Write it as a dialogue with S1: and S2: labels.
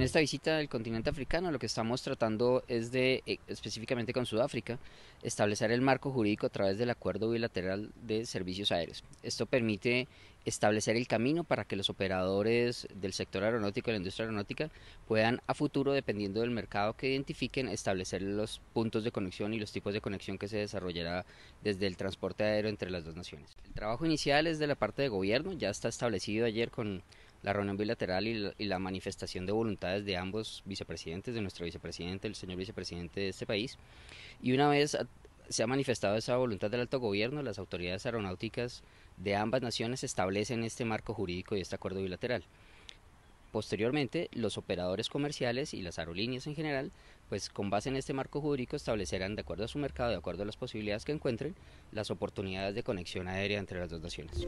S1: En esta visita del continente africano lo que estamos tratando es de, eh, específicamente con Sudáfrica, establecer el marco jurídico a través del acuerdo bilateral de servicios aéreos. Esto permite establecer el camino para que los operadores del sector aeronáutico y la industria aeronáutica puedan a futuro, dependiendo del mercado que identifiquen, establecer los puntos de conexión y los tipos de conexión que se desarrollará desde el transporte aéreo entre las dos naciones. El trabajo inicial es de la parte de gobierno, ya está establecido ayer con la reunión bilateral y la, manifestación de voluntades de ambos vicepresidentes, de nuestro vicepresidente, el señor vicepresidente de este país. Y una vez se ha manifestado esa voluntad del alto gobierno, las autoridades aeronáuticas de ambas naciones establecen este marco jurídico y este acuerdo bilateral. Posteriormente, los operadores comerciales y las aerolíneas en general, pues con base en este marco jurídico establecerán de acuerdo a su mercado, de acuerdo a las posibilidades que encuentren, las oportunidades de conexión aérea entre las dos naciones.